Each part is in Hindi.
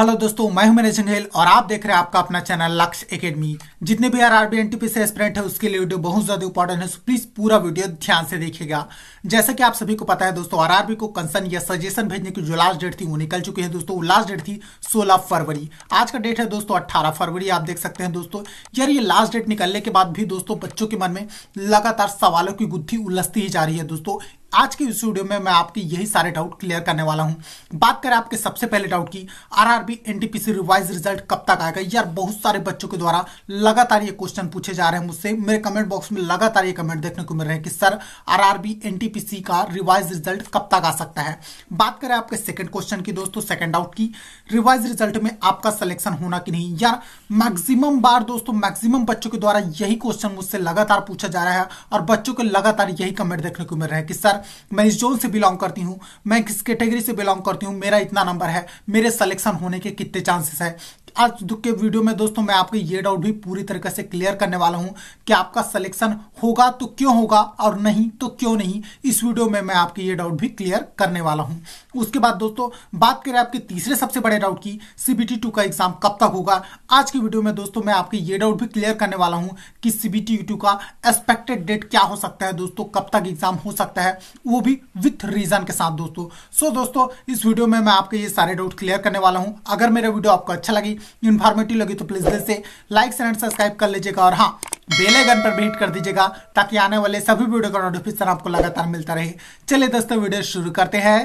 हेलो दोस्तों मैं हूं मनोज सिंहेल और आप देख रहे हैं आपका अपना चैनल लक्ष्य एकेडमी जितने भी आर आरबी एनटीपी से स्प्रेंट है उसके लिए वीडियो बहुत ज्यादा इंपॉर्टेंट है प्लीज पूरा वीडियो ध्यान से देखिएगा जैसा कि आप सभी को पता है दोस्तों आरआरबी को कंसर्न या सजेशन भेजने की जो लास्ट डेट थी वो निकल चुकी है दोस्तों लास्ट डेट थी सोलह फरवरी आज का डेट है दोस्तों अट्ठारह फरवरी आप देख सकते हैं दोस्तों यार ये लास्ट डेट निकलने के बाद भी दोस्तों बच्चों के मन में लगातार सवालों की गुत्थी उलझती ही जा रही है दोस्तों आज के इस वीडियो में मैं आपके यही सारे डाउट क्लियर करने वाला हूं बात करें आपके सबसे पहले डाउट की आरआरबी एनटीपीसी रिवाइज रिजल्ट कब तक आएगा यार बहुत सारे बच्चों के द्वारा लगातार ये क्वेश्चन पूछे जा रहे हैं मुझसे मेरे कमेंट बॉक्स में लगातार ये कमेंट देखने को मिल रहे हैं कि सर आर एनटीपीसी का रिवाइज रिजल्ट कब तक आ सकता है बात करें आपके सेकेंड क्वेश्चन की दोस्तों सेकेंड डाउट की रिवाइज रिजल्ट में आपका सिलेक्शन होना कि नहीं यार मैक्सिमम बार दोस्तों मैक्सिमम बच्चों के द्वारा यही क्वेश्चन मुझसे लगातार पूछा जा रहा है और बच्चों के लगातार यही कमेंट देखने को मिल रहा है कि सर मैं इस जोन से बिलोंग करती हूँ मैं किस कैटेगरी से बिलोंग करती हूँ मेरा इतना नंबर है मेरे सलेक्शन होने के कितने चांसेस है आज के वीडियो में दोस्तों मैं आपके ये डाउट भी पूरी तरीके से क्लियर करने वाला हूं कि आपका सिलेक्शन होगा तो क्यों होगा और नहीं तो क्यों नहीं इस वीडियो में मैं आपके ये डाउट भी क्लियर करने वाला हूं उसके बाद दोस्तों बात करें आपके तीसरे सबसे बड़े डाउट की सीबीटी टू का एग्जाम कब तक होगा आज की वीडियो में दोस्तों मैं आपके ये डाउट भी क्लियर करने वाला हूँ कि सीबीटी टू का एक्सपेक्टेड डेट क्या हो सकता है दोस्तों कब तक एग्जाम हो सकता है वो भी विथ रीजन के साथ दोस्तों सो दोस्तों इस वीडियो में मैं आपके ये सारे डाउट क्लियर करने वाला हूँ अगर मेरा वीडियो आपको अच्छा लगी इन्फॉर्मेटिव लगी तो प्लीज़ जैसे लाइक एंड सब्सक्राइब कर लीजिएगा और हाँ बेलेगन पर भी हिट कर दीजिएगा ताकि आने वाले सभी वीडियो का नोटिफिकेशन आपको लगातार मिलता रहे चलिए दोस्तों वीडियो शुरू करते हैं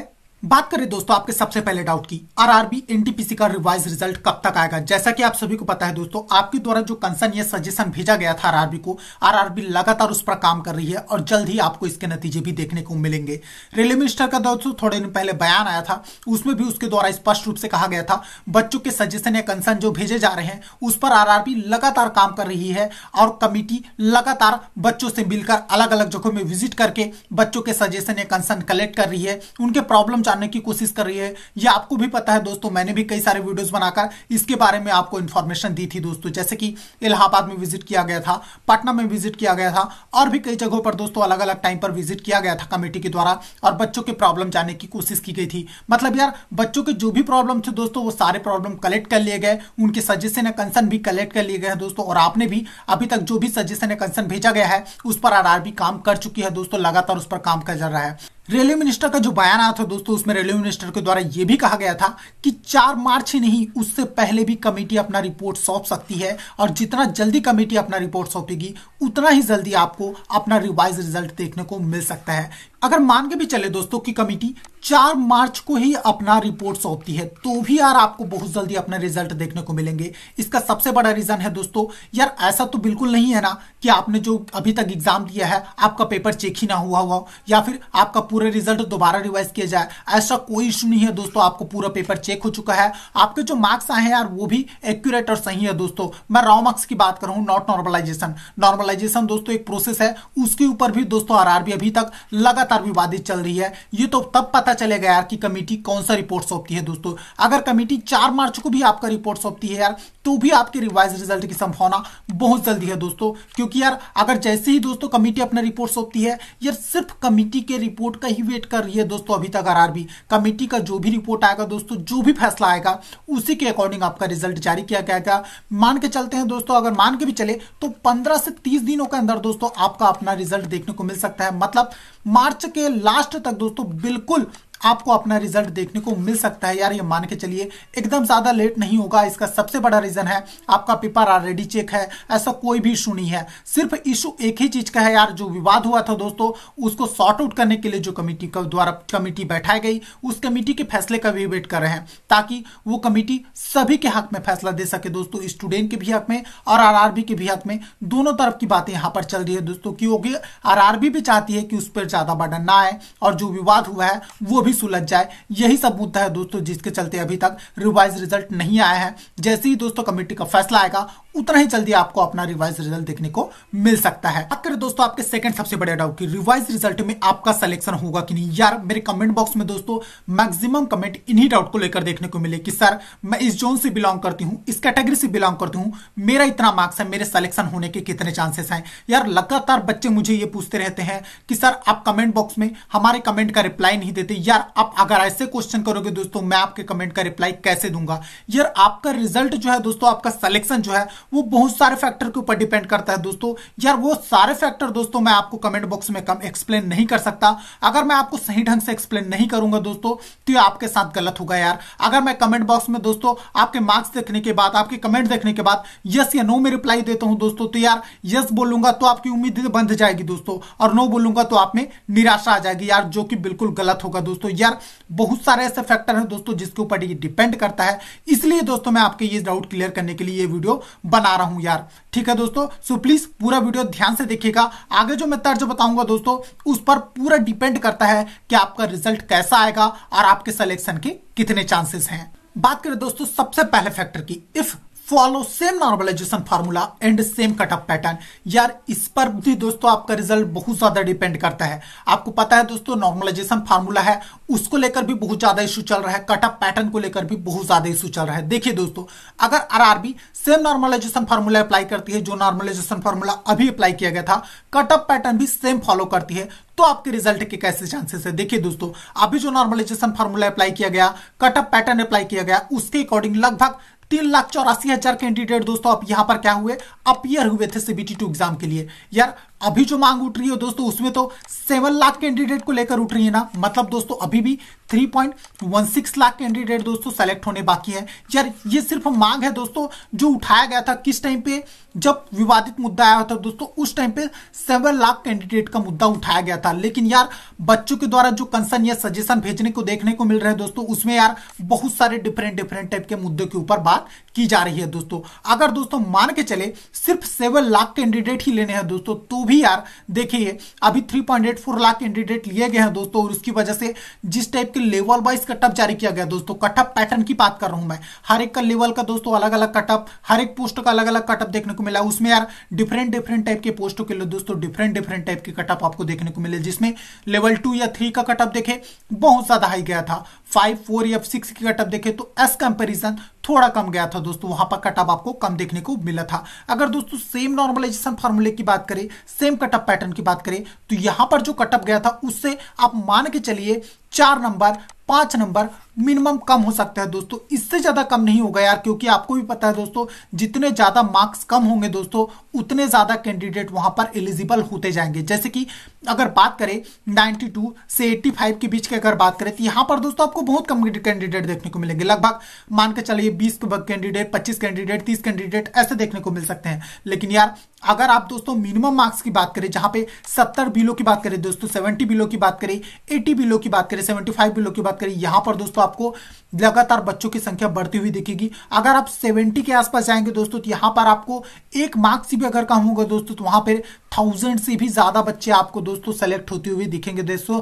बात करें दोस्तों आपके सबसे पहले डाउट की आरआरबी एनटीपीसी का रिवाइज रिजल्ट कब तक आएगा जैसा कि आप सभी को पता है दोस्तों आपके द्वारा जो कंसर्न या सजेशन भेजा गया था आरआरबी को आरआरबी लगातार उस पर काम कर रही है और जल्द ही आपको इसके नतीजे भी देखने को मिलेंगे रेलवे मिनिस्टर का दोस्तों थोड़े दिन पहले बयान आया था उसमें भी उसके द्वारा स्पष्ट रूप से कहा गया था बच्चों के सजेशन या कंसर्न जो भेजे जा रहे हैं उस पर आर लगातार काम कर रही है और कमिटी लगातार बच्चों से मिलकर अलग अलग जगहों में विजिट करके बच्चों के सजेशन या कंसर्न कलेक्ट कर रही है उनके प्रॉब्लम जानने की कोशिश कर रही है ये आपको भी पता है दोस्तों मैंने भी कई सारे वीडियोस बनाकर इसके बारे में आपको इन्फॉर्मेशन दी थी दोस्तों जैसे कि इलाहाबाद में विजिट किया गया था पटना में विजिट किया गया था और भी कई जगहों पर दोस्तों अलग अलग टाइम पर विजिट किया गया था कमेटी के द्वारा और बच्चों के प्रॉब्लम जानने की कोशिश की गई थी मतलब यार बच्चों के जो भी प्रॉब्लम थे दोस्तों वो सारे प्रॉब्लम कलेक्ट कर लिए गए उनके सजेशन या कंसर्न भी कलेक्ट कर लिए गए हैं दोस्तों और आपने भी अभी तक जो भी सजेशन या कंसर्न भेजा गया है उस पर आर काम कर चुकी है दोस्तों लगातार उस पर काम कर रहा है रेलवे मिनिस्टर का जो बयान आया था दोस्तों उसमें रेलवे मिनिस्टर के द्वारा यह भी कहा गया था कि चार मार्च ही नहीं उससे पहले भी कमेटी अपना रिपोर्ट सौंप सकती है और जितना जल्दी कमेटी अपना रिपोर्ट सौंपेगी उतना ही जल्दी आपको अपना रिवाइज रिजल्ट देखने को मिल सकता है अगर मान के भी चले दोस्तों की कमेटी चार मार्च को ही अपना रिपोर्ट सौंपती है तो भी यार आपको बहुत जल्दी अपने रिजल्ट देखने को मिलेंगे इसका सबसे बड़ा रीजन है दोस्तों यार ऐसा तो बिल्कुल नहीं है ना कि आपने जो अभी तक एग्जाम दिया है आपका पेपर चेक ही ना हुआ हुआ या फिर आपका पूरा रिजल्ट दोबारा रिवाइज किया जाए ऐसा कोई इशू नहीं है दोस्तों आपको पूरा पेपर चेक हो चुका है आपके जो मार्क्स आए हैं यार वो भी एक्यूरेट और सही है दोस्तों मैं रॉ मार्क्स की बात कर रहा हूँ नॉट नॉर्मलाइजेशन नॉर्मलाइजेशन दोस्तों एक प्रोसेस है उसके ऊपर भी दोस्तों आर अभी तक लगातार लगातार विवादित चल रही है ये तो तब पता चलेगा यार कि कमेटी कौन सा रिपोर्ट सौंपती है दोस्तों अगर कमेटी चार मार्च को भी आपका रिपोर्ट सौंपती है यार तो भी आपके रिवाइज रिजल्ट की संभावना बहुत जल्दी है दोस्तों क्योंकि यार अगर जैसे ही दोस्तों कमेटी अपना रिपोर्ट सौंपती है यार सिर्फ कमेटी के रिपोर्ट का ही वेट कर रही है दोस्तों अभी तक आर कमेटी का जो भी रिपोर्ट आएगा दोस्तों जो भी फैसला आएगा उसी के अकॉर्डिंग आपका रिजल्ट जारी किया जाएगा मान के चलते हैं दोस्तों अगर मान के भी चले तो पंद्रह से तीस दिनों के अंदर दोस्तों आपका अपना रिजल्ट देखने को मिल सकता है मतलब मार्च के लास्ट तक दोस्तों बिल्कुल आपको अपना रिजल्ट देखने को मिल सकता है यार ये मान के चलिए एकदम ज़्यादा लेट नहीं होगा इसका सबसे बड़ा रीज़न है आपका पेपर ऑलरेडी चेक है ऐसा कोई भी इशू नहीं है सिर्फ इशू एक ही चीज़ का है यार जो विवाद हुआ था दोस्तों उसको सॉर्ट आउट करने के लिए जो कमेटी का द्वारा कमेटी बैठाई गई उस कमेटी के फैसले का भी वेट कर रहे हैं ताकि वो कमेटी सभी के हक में फैसला दे सके दोस्तों स्टूडेंट के भी हक में और आर के भी हक में दोनों तरफ की बातें यहाँ पर चल रही है दोस्तों की क्योंकि आर भी चाहती है कि उस पर ज़्यादा बर्डन ना आए और जो विवाद हुआ है वो भी सुलझ जाए यही सब मुद्दा है दोस्तों जिसके चलते अभी तक रिवाइज रिजल्ट नहीं आया है जैसे ही दोस्तों कमेटी का फैसला आएगा उतना ही जल्दी आपको अपना रिवाइज रिजल्ट देखने को मिल सकता है बात करें दोस्तों आपके सेकंड सबसे बड़े डाउट की रिवाइज रिजल्ट में आपका सिलेक्शन होगा कि नहीं यार मेरे कमेंट बॉक्स में दोस्तों मैक्सिमम कमेंट इन्हीं डाउट को लेकर देखने को मिले कि सर मैं इस जोन से बिलोंग करती हूँ इस कैटेगरी से बिलोंग करती हूँ मेरा इतना मार्क्स है मेरे सिलेक्शन होने के कितने चांसेस है यार लगातार बच्चे मुझे ये पूछते रहते हैं कि सर आप कमेंट बॉक्स में हमारे कमेंट का रिप्लाई नहीं देते यार आप अगर ऐसे क्वेश्चन करोगे दोस्तों मैं आपके कमेंट का रिप्लाई कैसे दूंगा यार आपका रिजल्ट जो है दोस्तों आपका सिलेक्शन जो है वो बहुत सारे फैक्टर के ऊपर डिपेंड करता है दोस्तों यार वो सारे फैक्टर दोस्तों मैं आपको कमेंट बॉक्स में कम एक्सप्लेन नहीं कर सकता अगर मैं आपको सही ढंग से एक्सप्लेन नहीं करूंगा दोस्तों तो ये आपके साथ गलत होगा यार अगर मैं कमेंट बॉक्स में दोस्तों आपके मार्क्स देखने के बाद आपके कमेंट देखने के बाद यस या नो में रिप्लाई देता हूं दोस्तों तो यार यस बोलूंगा तो आपकी उम्मीद बंध जाएगी दोस्तों और नो बोलूंगा तो आप में निराशा आ जाएगी यार जो कि बिल्कुल गलत होगा दोस्तों यार बहुत सारे ऐसे फैक्टर है दोस्तों जिसके ऊपर ये डिपेंड करता है इसलिए दोस्तों मैं आपके ये डाउट क्लियर करने के लिए ये वीडियो बना बना रहा हूं यार ठीक है दोस्तों सो प्लीज पूरा वीडियो ध्यान से देखिएगा आगे जो मैं तर्ज बताऊंगा दोस्तों उस पर पूरा डिपेंड करता है कि आपका रिजल्ट कैसा आएगा और आपके सिलेक्शन के कितने चांसेस हैं बात करें दोस्तों सबसे पहले फैक्टर की if follow same normalisation formula and same cut off pattern यार इस पर भी दोस्तों आपका रिजल्ट बहुत ज्यादा डिपेंड करता है आपको पता है दोस्तों नॉर्मलाइजेशन फार्मूला है उसको लेकर भी बहुत ज्यादा इशू चल रहा है कट ऑफ पैटर्न को लेकर भी बहुत ज्यादा इशू चल रहा है देखिए दोस्तों अगर RRB same normalisation formula apply करती है जो नॉर्मलाइजेशन फार्मूला अभी अप्लाई किया गया था कट ऑफ पैटर्न भी सेम फॉलो करती है तो आपके रिजल्ट के कैसे चांसेस है देखिए दोस्तों अभी जो नॉर्मलाइजेशन फार्मूला अप्लाई किया गया कट ऑफ पैटर्न अप्लाई किया गया उसके अकॉर्डिंग लगभग तीन लाख चौरासी हजार कैंडिडेट दोस्तों आप यहां पर क्या हुए अपियर हुए थे सीबीटी टू एग्जाम के लिए यार अभी जो मांग उठ रही है दोस्तों उसमें तो सेवन लाख कैंडिडेट को लेकर उठ रही है ना मतलब दोस्तों अभी भी three point one six lakh candidate दोस्तों सेलेक्ट होने बाकी है यार ये सिर्फ मांग है दोस्तों जो उठाया गया था किस टाइम पे जब विवादित मुद्दा आया था दोस्तों उस टाइम पे सेवन लाख कैंडिडेट का मुद्दा उठाया गया था लेकिन यार बच्चों के द्वारा जो कंसर्न या सजेशन भेजने को देखने को मिल रहे हैं दोस्तों उसमें यार बहुत सारे डिफरेंट डिफरेंट टाइप के मुद्दों के ऊपर बात की जा रही है दोस्तों अगर दोस्तों मान के चले सिर्फ सेवन लाख कैंडिडेट ही लेने हैं दोस्तों तो भी अभी यार देखिए अभी 3.84 लाख कैंडिडेट लिए गए हैं दोस्तों और उसकी वजह से जिस टाइप के लेवल वाइज कटअप जारी किया गया दोस्तों कटअप पैटर्न की बात कर रहा हूं मैं हर एक का लेवल का दोस्तों अलग अलग कटअप हर एक पोस्ट का अलग अलग कटअप देखने को मिला उसमें यार डिफरेंट डिफरेंट टाइप के पोस्टों के लिए दोस्तों डिफरेंट डिफरेंट टाइप के कटअप आपको देखने को मिले जिसमें लेवल टू या थ्री का कटअप देखे बहुत ज्यादा हाई गया था फाइव फोर या सिक्स की कटअप देखे तो एस कंपेरिजन थोड़ा कम गया था दोस्तों वहां पर कटअप आपको कम देखने को मिला था अगर दोस्तों सेम नॉर्मलाइजेशन फॉर्मूले की बात करें सेम कटअप पैटर्न की बात करें तो यहां पर जो कटअप गया था उससे आप मान के चलिए चार नंबर पांच नंबर मिनिमम कम हो सकता है दोस्तों इससे ज़्यादा कम नहीं होगा यार क्योंकि आपको भी पता है दोस्तों जितने ज़्यादा मार्क्स कम होंगे दोस्तों उतने ज़्यादा कैंडिडेट वहाँ पर एलिजिबल होते जाएंगे जैसे कि अगर बात करें 92 से 85 के बीच की अगर बात करें तो यहाँ पर दोस्तों आपको बहुत कम कैंडिडेट देखने को मिलेंगे लगभग मान के चलिए बीस कैंडिडेट पच्चीस कैंडिडेट तीस कैंडिडेट ऐसे देखने को मिल सकते हैं लेकिन यार अगर आप दोस्तों मिनिमम मार्क्स की बात करें जहाँ पे सत्तर बिलो की बात करें दोस्तों सेवेंटी बिलो की बात करें एटी बिलो की बात करें सेवेंटी बिलो की बात करें यहाँ पर दोस्तों आपको लगातार बच्चों की संख्या बढ़ती हुई दिखेगी अगर आप 70 के आसपास जाएंगे दोस्तों तो यहां पर आपको एक मार्क्स भी अगर कम होगा दोस्तों तो वहां पर थाउजेंड से भी ज़्यादा बच्चे आपको दोस्तों सेलेक्ट होते हुए दिखेंगे दोस्तों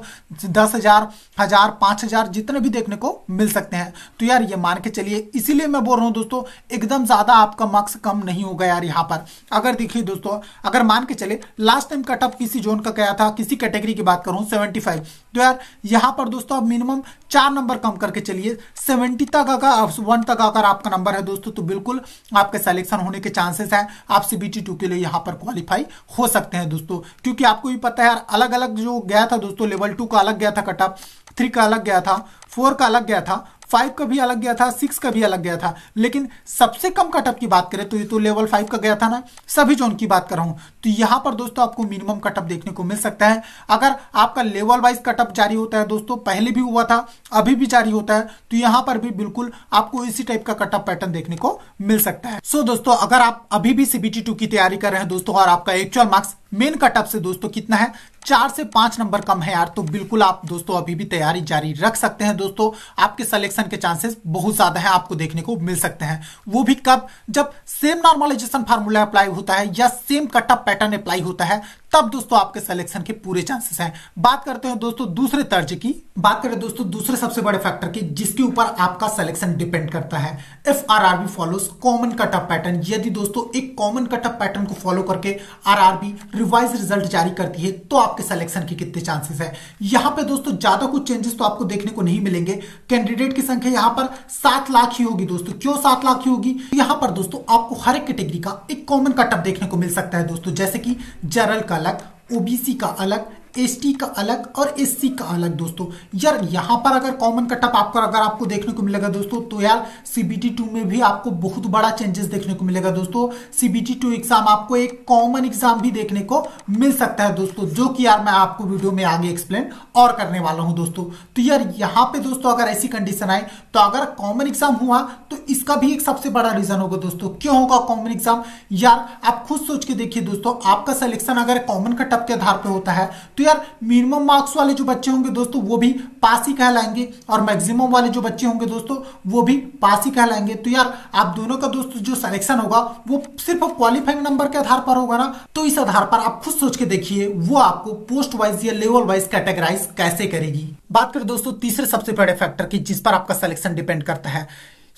दस हज़ार हज़ार पांच हज़ार जितने भी देखने को मिल सकते हैं तो यार ये मान के चलिए इसीलिए मैं बोल रहा हूं दोस्तों एकदम ज़्यादा आपका मार्क्स कम नहीं होगा यार यहाँ पर अगर देखिए दोस्तों अगर मान के चले लास्ट टाइम कट ऑफ किसी जोन का गया था किसी कैटेगरी की बात करूं सेवेंटी फाइव तो यार यहाँ पर दोस्तों अब मिनिमम चार नंबर कम करके चलिए सेवेंटी तक अगर वन तक अगर आपका नंबर है दोस्तों तो बिल्कुल आपके सेलेक्शन होने के चांसेस है आप सीबीटी टू के लिए यहाँ पर क्वालिफाई हो सकते सकते हैं दोस्तों क्योंकि आपको भी पता है यार अलग अलग जो गया था दोस्तों लेवल टू का अलग गया था कटअप थ्री का अलग गया था फोर का अलग गया था फाइव का भी अलग गया था सिक्स का भी अलग गया था लेकिन सबसे कम कटअप की बात करें तो ये तो लेवल फाइव का गया था ना सभी जोन की बात कर रहा हूं तो यहाँ पर दोस्तों आपको मिनिमम कटअप देखने को मिल सकता है अगर आपका लेवल वाइज कटअप जारी होता है दोस्तों पहले भी हुआ था अभी भी जारी होता है तो यहां पर भी बिल्कुल आपको इसी टाइप का कटअप पैटर्न देखने को मिल सकता है सो दोस्तों अगर आप अभी भी सीबीटी टू की तैयारी कर रहे हैं दोस्तों और आपका एक्चुअल मार्क्स मेन कटअप से दोस्तों कितना है चार से पांच नंबर कम है यार तो बिल्कुल आप दोस्तों अभी भी तैयारी जारी रख सकते हैं दोस्तों आपके सिलेक्शन के चांसेस बहुत ज्यादा है आपको देखने को मिल सकते हैं वो भी कब जब सेम नॉर्मलाइजेशन फार्मूला अप्लाई होता है या सेम कटअप पैटर्न अप्लाई होता है तब दोस्तों आपके सिलेक्शन के पूरे चांसेस हैं बात करते हैं दोस्तों दूसरे तर्ज की बात करें दोस्तों दूसरे सबसे बड़े फैक्टर की जिसके ऊपर आपका सिलेक्शन डिपेंड करता है if R RB follows common cutoff pattern यदि दोस्तों एक कॉमन कटअप पैटर्न को फॉलो करके आर आरबी रिवाइज रिजल्ट जारी करती है तो आपके सिलेक्शन के कितने चांसेस है यहां पे दोस्तों ज्यादा कुछ चेंजेस तो आपको देखने को नहीं मिलेंगे कैंडिडेट की संख्या यहां पर सात लाख ही होगी दोस्तों क्यों सात लाख ही होगी यहां पर दोस्तों आपको हर एक कैटेगरी का एक कॉमन कटअप देखने को मिल सकता है दोस्तों जैसे कि जनरल का अलग ओबीसी का अलग एस का अलग और एस का अलग दोस्तों यार यहाँ पर अगर कॉमन कटअप आपको अगर आपको देखने को मिलेगा दोस्तों तो यार सीबीटी टू में भी आपको बहुत बड़ा चेंजेस देखने को मिलेगा दोस्तों सीबीटी टू एग्जाम आपको एक कॉमन एग्जाम भी देखने को मिल सकता है दोस्तों जो कि यार मैं आपको वीडियो में आगे एक्सप्लेन और करने वाला हूँ दोस्तों तो यार यहाँ पे दोस्तों अगर ऐसी कंडीशन आए तो अगर कॉमन एग्जाम हुआ तो इसका भी एक सबसे बड़ा रीजन होगा दोस्तों क्यों होगा कॉमन एग्जाम यार आप खुद सोच के देखिए दोस्तों आपका सिलेक्शन अगर कॉमन कटअप के आधार पर होता है तो तो यार मिनिमम मार्क्स वाले जो बच्चे होंगे दोस्तों वो भी पास ही कहलाएंगे और मैक्सिमम वाले जो बच्चे होंगे दोस्तों वो भी पास ही कहलाएंगे तो यार आप दोनों का दोस्तों जो सिलेक्शन होगा वो सिर्फ क्वालिफाइंग नंबर के आधार पर होगा ना तो इस आधार पर आप खुद सोच के देखिए वो आपको पोस्ट वाइज या लेवल वाइज कैटेगराइज कैसे करेगी बात करें दोस्तों तीसरे सबसे बड़े फैक्टर की जिस पर आपका सिलेक्शन डिपेंड करता है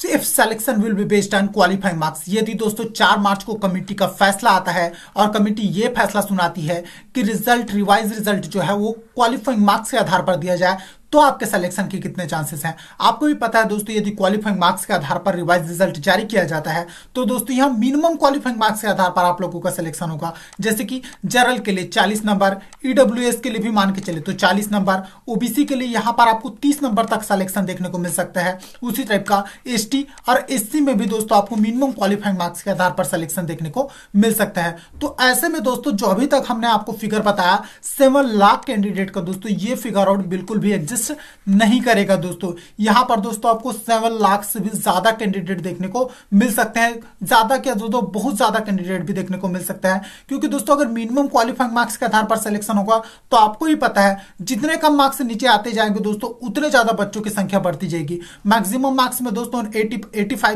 सिर्फ selection will be based on qualifying marks यदि दोस्तों चार मार्च को कमेटी का फैसला आता है और कमेटी ये फैसला सुनाती है कि रिजल्ट रिवाइज रिजल्ट जो है वो क्वालिफाइंग मार्क्स के आधार पर दिया जाए तो आपके सिलेक्शन के कितने चांसेस हैं आपको भी पता है दोस्तों यदि क्वालिफाइंग मार्क्स के आधार पर रिवाइज रिजल्ट जारी किया जाता है तो दोस्तों यहां मिनिमम क्वालिफाइंग मार्क्स के आधार पर आप लोगों का सिलेक्शन होगा जैसे कि जनरल के लिए चालीस नंबर ईडब्ल्यू e के लिए भी मान के चले तो चालीस नंबर ओबीसी के लिए यहां पर आपको तीस नंबर तक सलेक्शन देखने को मिल सकता है उसी टाइप का एस और एस में भी दोस्तों आपको मिनिमम क्वालिफाइंग मार्क्स के आधार पर सलेक्शन देखने को मिल सकता है तो ऐसे में दोस्तों जो अभी तक हमने आपको फिगर बताया सेवन लाख कैंडिडेट का दोस्तों ये फिगर आउट बिल्कुल भी एग्जिस्ट सर्विस नहीं करेगा दोस्तों यहां पर दोस्तों आपको सेवन लाख से भी ज्यादा कैंडिडेट देखने को मिल सकते हैं ज्यादा क्या दोस्तों बहुत ज्यादा कैंडिडेट भी देखने को मिल सकता है क्योंकि दोस्तों अगर मिनिमम क्वालिफाइंग मार्क्स के आधार पर सिलेक्शन होगा तो आपको ही पता है जितने कम मार्क्स नीचे आते जाएंगे दोस्तों उतने ज्यादा बच्चों की संख्या बढ़ती जाएगी मैक्सिमम मार्क्स में दोस्तों एटी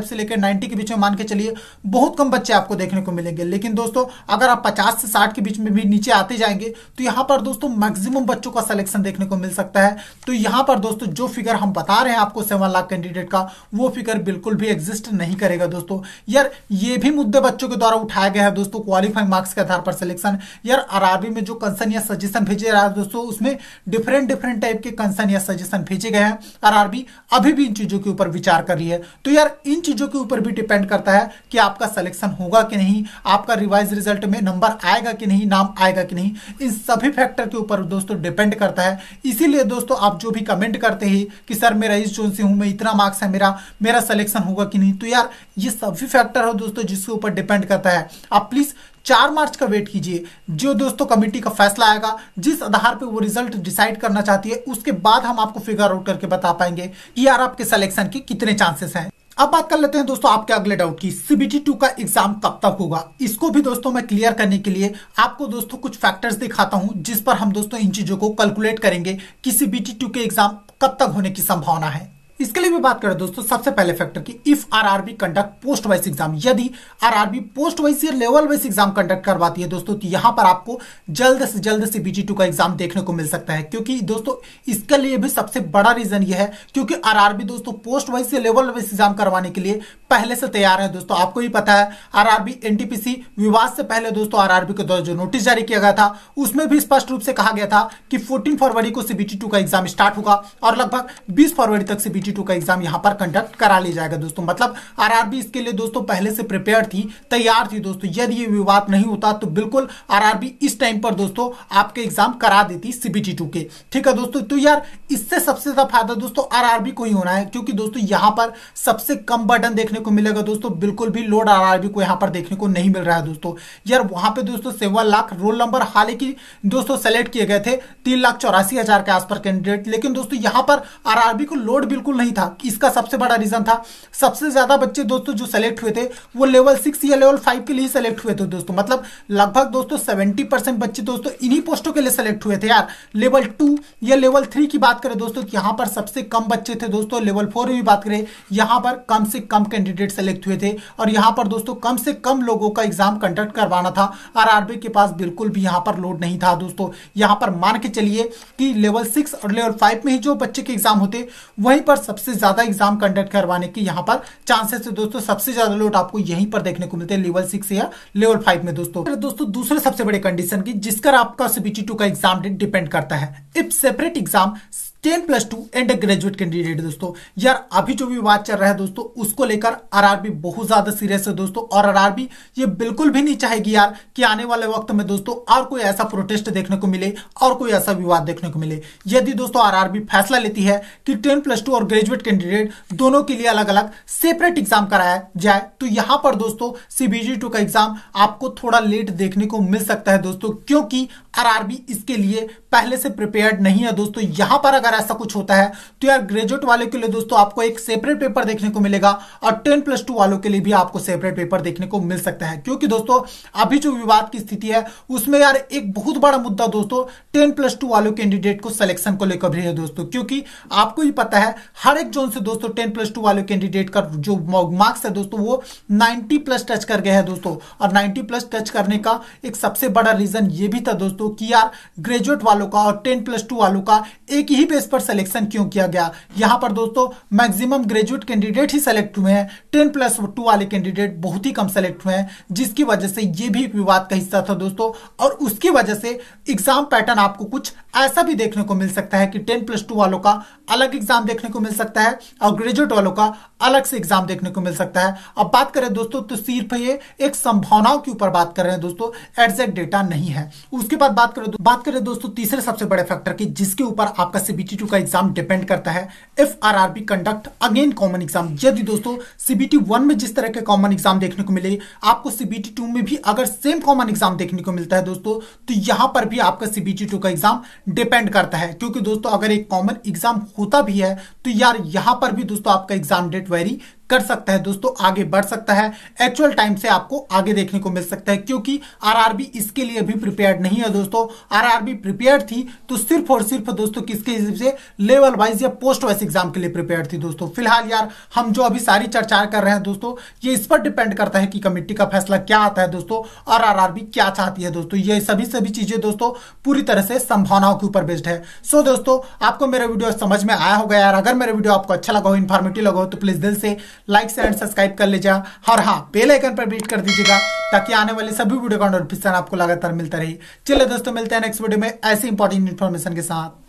से लेकर नाइन्टी के बीच में मान के चलिए बहुत कम बच्चे आपको देखने को मिलेंगे लेकिन दोस्तों अगर आप पचास से साठ के बीच में भी नीचे आते जाएंगे तो यहां पर दोस्तों मैक्सिमम बच्चों का सिलेक्शन देखने को मिल सकता है तो यहां पर दोस्तों जो फिगर हम बता रहे हैं आपको सेवन लाख कैंडिडेट का वो फिगर बिल्कुल भी एग्जिस्ट नहीं करेगा दोस्तों यार ये भी मुद्दे बच्चों के द्वारा उठाया गया है दोस्तों क्वालिफाइंग मार्क्स के आधार पर सिलेक्शन यार आरआरबी में जो कंसर्न या सजेशन भेजे जा रहा है दोस्तों उसमें डिफरेंट डिफरेंट टाइप के कंसर्न या सजेशन भेजे गए हैं आरआरबी अभी भी इन चीजों के ऊपर विचार कर रही है तो यार इन चीजों के ऊपर भी डिपेंड करता है कि आपका सिलेक्शन होगा कि नहीं आपका रिवाइज रिजल्ट में नंबर आएगा कि नहीं नाम आएगा कि नहीं इन सभी फैक्टर के ऊपर दोस्तों डिपेंड करता है इसीलिए दोस्तों आप जो भी कमेंट करते हैं कि सर मेरा इस जोन से हूँ मैं इतना मार्क्स है मेरा मेरा सलेक्शन होगा कि नहीं तो यार ये सभी फैक्टर है दोस्तों जिसके ऊपर डिपेंड करता है आप प्लीज़ चार मार्च का वेट कीजिए जो दोस्तों कमेटी का फैसला आएगा जिस आधार पे वो रिजल्ट डिसाइड करना चाहती है उसके बाद हम आपको फिगर आउट करके बता पाएंगे कि यार आपके सिलेक्शन के कितने चांसेस हैं अब बात कर लेते हैं दोस्तों आपके अगले डाउट की सीबीटी टू का एग्जाम कब तक होगा इसको भी दोस्तों मैं क्लियर करने के लिए आपको दोस्तों कुछ फैक्टर्स दिखाता हूं जिस पर हम दोस्तों इन चीजों को कैलकुलेट करेंगे कि सीबीटी टू के एग्जाम कब तक होने की संभावना है इसके लिए मैं बात करें दोस्तों सबसे पहले फैक्टर की if RRB conduct post wise exam यदि आरआरबी पोस्ट वाइज या लेवल वाइज एग्जाम कंडक्ट करवाती है दोस्तों तो यहां पर आपको जल्द से जल्द से बीजी का एग्जाम देखने को मिल सकता है क्योंकि दोस्तों इसके लिए भी सबसे बड़ा रीजन यह है क्योंकि आरआरबी दोस्तों पोस्ट वाइज या लेवल वाइज एग्जाम करवाने के लिए पहले से तैयार है दोस्तों आपको भी पता है आरआरबी एनटीपीसी विवाद से पहले दोस्तों आरआरबी के द्वारा जो नोटिस जारी किया गया था उसमें भी स्पष्ट रूप से कहा गया था कि फोर्टीन फरवरी को सीबीटी का एग्जाम स्टार्ट होगा और लगभग बीस फरवरी तक सीबीटी 2022 का एग्जाम यहां पर कंडक्ट करा लिया जाएगा दोस्तों मतलब आरआरबी इसके लिए दोस्तों पहले से प्रिपेयर थी तैयार थी दोस्तों यदि ये विवाद नहीं होता तो बिल्कुल आरआरबी इस टाइम पर दोस्तों आपके एग्जाम करा देती सीबीटी टू के ठीक है दोस्तों तो यार इससे सबसे ज्यादा फायदा दोस्तों आरआरबी को ही होना है क्योंकि दोस्तों यहां पर सबसे कम बटन देखने को मिलेगा दोस्तों बिल्कुल भी लोड आरआरबी को यहां पर देखने को नहीं मिल रहा है दोस्तों यार वहां पर दोस्तों सेवन लाख रोल नंबर हालांकि दोस्तों सेलेक्ट किए गए थे तीन लाख चौरासी हजार के आसपास कैंडिडेट लेकिन दोस्तों यहां पर आरआरबी को लोड बिल्कुल नहीं था इसका सबसे बड़ा रीजन था सबसे ज्यादा बच्चे दोस्तों जो सेलेक्ट हुए थे वो लेवल सिक्स या लेवल फाइव के लिए सेलेक्ट हुए थे दोस्तों मतलब लगभग दोस्तों सेवेंटी परसेंट बच्चे दोस्तों इन्हीं पोस्टों के लिए सेलेक्ट हुए थे यार लेवल टू या लेवल थ्री की बात करें दोस्तों तो यहाँ पर सबसे कम बच्चे थे दोस्तों लेवल फोर की बात करें यहाँ पर कम से कम कैंडिडेट सेलेक्ट हुए थे और यहाँ पर दोस्तों कम से कम लोगों का एग्जाम कंडक्ट करवाना था आरआरबी के पास बिल्कुल भी यहाँ पर लोड नहीं था दोस्तों यहाँ पर मान के चलिए कि लेवल सिक्स और लेवल फाइव में ही जो बच्चे के एग्जाम होते वहीं पर सबसे ज्यादा एग्जाम कंडक्ट करवाने के यहाँ पर चांसेस है दोस्तों सबसे ज्यादा लोट आपको यहीं पर देखने को मिलते हैं लेवल सिक्स या लेवल फाइव में दोस्तों दोस्तों दूसरे सबसे बड़े कंडीशन की जिसका आपका सीबीटी टू का एग्जाम डिपेंड करता है if separate exam ten plus two and graduate candidate दोस्तों यार अभी जो भी बात चल रहा है दोस्तों उसको लेकर आरआरबी बहुत ज्यादा सीरियस है दोस्तों और आरआरबी ये बिल्कुल भी नहीं चाहेगी यार कि आने वाले वक्त में दोस्तों और कोई ऐसा प्रोटेस्ट देखने को मिले और कोई ऐसा विवाद देखने को मिले यदि दोस्तों आर फैसला लेती है कि टेन प्लस टू और ग्रेजुएट कैंडिडेट दोनों के लिए अलग अलग सेपरेट एग्जाम कराया जाए तो यहां पर दोस्तों सीबीजी टू का एग्जाम आपको थोड़ा लेट देखने को मिल सकता है दोस्तों क्योंकि आर इसके लिए पहले से प्रिपेयर नहीं है दोस्तों यहां पर अगर अगर ऐसा कुछ होता है तो यार ग्रेजुएट वाले के लिए दोस्तों आपको एक सेपरेट पेपर देखने को मिलेगा और टेन प्लस टू वालों के लिए भी आपको सेपरेट पेपर देखने को मिल सकता है क्योंकि दोस्तों अभी जो विवाद की स्थिति है उसमें यार एक बहुत बड़ा मुद्दा दोस्तों टेन प्लस टू वालों कैंडिडेट को सिलेक्शन को लेकर भी है दोस्तों क्योंकि आपको ही पता है हर एक जोन से दोस्तों टेन प्लस टू वालों कैंडिडेट का जो मार्क्स है दोस्तों वो नाइनटी प्लस टच कर गया है दोस्तों और नाइनटी प्लस टच करने का एक सबसे बड़ा रीजन ये भी था दोस्तों कि यार ग्रेजुएट वालों का और टेन प्लस टू वालों का एक ही बेस पर सिलेक्शन क्यों किया गया यहां पर दोस्तों मैक्सिमम ग्रेजुएट कैंडिडेट ही सेलेक्ट हुए हैं टेन प्लस टू वाले कैंडिडेट बहुत ही कम सेलेक्ट हुए हैं जिसकी वजह से ये भी विवाद का हिस्सा था दोस्तों और उसकी वजह से एग्जाम पैटर्न आपको कुछ ऐसा भी देखने को मिल सकता है कि टेन प्लस टू वालों का अलग एग्जाम देखने को मिल सकता है और ग्रेजुएट वालों का अलग से एग्जाम देखने को मिल सकता है अब बात करें दोस्तों तो सिर्फ ये एक संभावनाओं के ऊपर बात कर रहे हैं दोस्तों एग्जैक्ट डेटा नहीं है उसके बाद बात करें बात करें दोस्तों तीसरे सबसे बड़े फैक्टर की जिसके ऊपर आपका सीबीटी सीबीटी का एग्जाम डिपेंड करता है if R R B conduct again common exam यदि दोस्तों सीबीटी वन में जिस तरह के कॉमन एग्जाम देखने को मिले आपको सीबीटी टू में भी अगर सेम कॉमन एग्जाम देखने को मिलता है दोस्तों तो यहां पर भी आपका सीबीटी टू का एग्जाम डिपेंड करता है क्योंकि दोस्तों अगर एक कॉमन एग्जाम होता भी है तो यार यहां पर भी दोस्तों आपका एग्जाम डेट वेरी कर सकता है दोस्तों आगे बढ़ सकता है एक्चुअल टाइम से आपको आगे देखने को मिल सकता है क्योंकि आरआरबी इसके लिए भी प्रिपेयर नहीं है दोस्तों आरआरबी प्रिपेयर थी तो सिर्फ और सिर्फ दोस्तों किसके हिसाब से लेवल वाइज या पोस्ट वाइज एग्जाम के लिए प्रिपेयर थी दोस्तों फिलहाल यार हम जो अभी सारी चर्चा कर रहे हैं दोस्तों ये इस पर डिपेंड करता है कि कमेटी का फैसला क्या आता है दोस्तों और आर क्या चाहती है दोस्तों ये सभी सभी चीजें दोस्तों पूरी तरह से संभावनाओं के ऊपर बेस्ड है सो दोस्तों आपको मेरा वीडियो समझ में आया होगा यार अगर मेरा वीडियो आपको अच्छा लगा हो इन्फॉर्मेटिव लगा हो तो प्लीज दिल से लाइक शेयर एंड सब्सक्राइब कर लीजिएगा और हाँ बेल आइकन पर बीट कर दीजिएगा ताकि आने वाले सभी वीडियो का नोटिफिकेशन आपको लगातार मिलता रहे चलिए दोस्तों मिलते हैं नेक्स्ट वीडियो में ऐसी इंपॉर्टेंट इन्फॉर्मेशन के साथ